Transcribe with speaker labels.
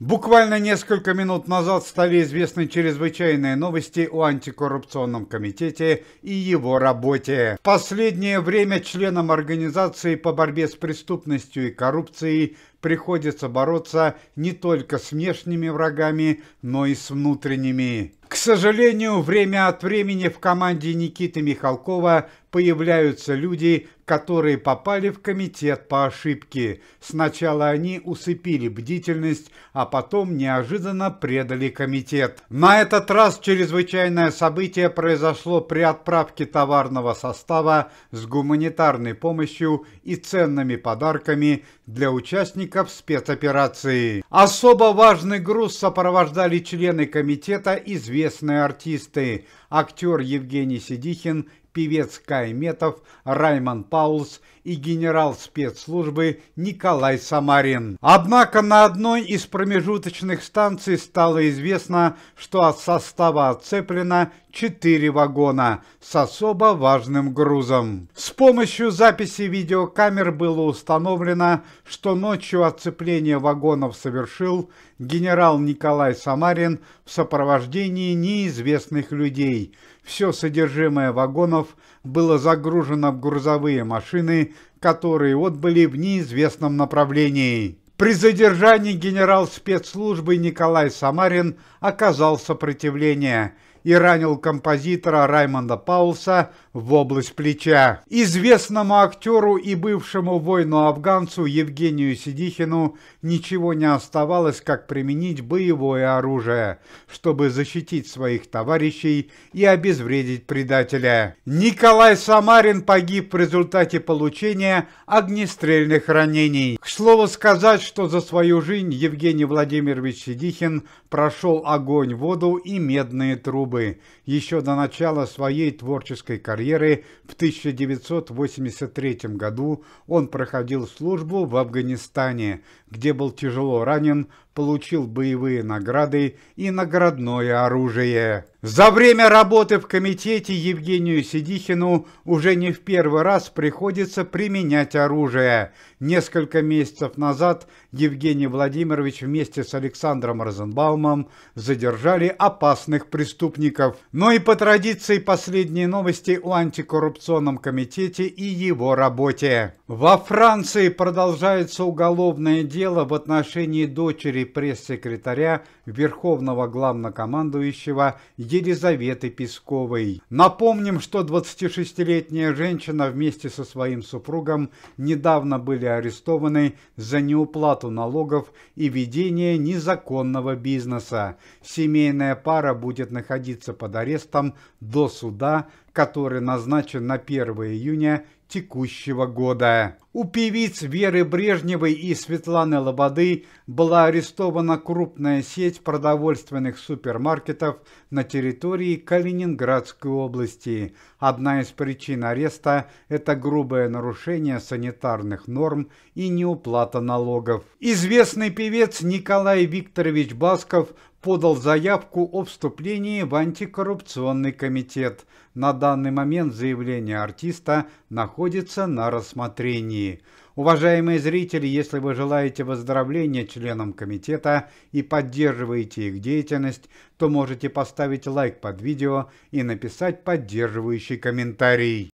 Speaker 1: Буквально несколько минут назад стали известны чрезвычайные новости о антикоррупционном комитете и его работе. В последнее время членам организации по борьбе с преступностью и коррупцией приходится бороться не только с внешними врагами, но и с внутренними. К сожалению, время от времени в команде Никиты Михалкова появляются люди, которые попали в комитет по ошибке. Сначала они усыпили бдительность, а потом неожиданно предали комитет. На этот раз чрезвычайное событие произошло при отправке товарного состава с гуманитарной помощью и ценными подарками для участников спецоперации. Особо важный груз сопровождали члены комитета известные артисты, актер Евгений Сидихин певец Кайметов, Райман Паулс и генерал спецслужбы Николай Самарин. Однако на одной из промежуточных станций стало известно, что от состава отцеплено 4 вагона с особо важным грузом. С помощью записи видеокамер было установлено, что ночью отцепление вагонов совершил генерал Николай Самарин в сопровождении неизвестных людей. Все содержимое вагонов вагонов было загружено в грузовые машины, которые отбыли в неизвестном направлении. При задержании генерал спецслужбы Николай Самарин оказал сопротивление и ранил композитора Раймонда Пауса в область плеча. Известному актеру и бывшему воину-афганцу Евгению Сидихину ничего не оставалось, как применить боевое оружие, чтобы защитить своих товарищей и обезвредить предателя. Николай Самарин погиб в результате получения огнестрельных ранений. К слову сказать, что за свою жизнь Евгений Владимирович Сидихин прошел огонь, воду и медные трубы еще до начала своей творческой карьеры карьеры, в 1983 году он проходил службу в Афганистане, где был тяжело ранен, получил боевые награды и наградное оружие. За время работы в комитете Евгению Сидихину уже не в первый раз приходится применять оружие. Несколько месяцев назад Евгений Владимирович вместе с Александром Розенбаумом задержали опасных преступников. Но и по традиции последние новости о антикоррупционном комитете и его работе. Во Франции продолжается уголовное дело в отношении дочери пресс-секретаря Верховного главнокомандующего Елизаветы Песковой. Напомним, что 26-летняя женщина вместе со своим супругом недавно были арестованы за неуплату налогов и ведение незаконного бизнеса. Семейная пара будет находиться под арестом до суда который назначен на 1 июня текущего года. У певиц Веры Брежневой и Светланы Лободы была арестована крупная сеть продовольственных супермаркетов на территории Калининградской области. Одна из причин ареста – это грубое нарушение санитарных норм и неуплата налогов. Известный певец Николай Викторович Басков подал заявку о вступлении в антикоррупционный комитет. На данный момент заявление артиста находится на рассмотрении. Уважаемые зрители, если вы желаете выздоровления членам комитета и поддерживаете их деятельность, то можете поставить лайк под видео и написать поддерживающий комментарий.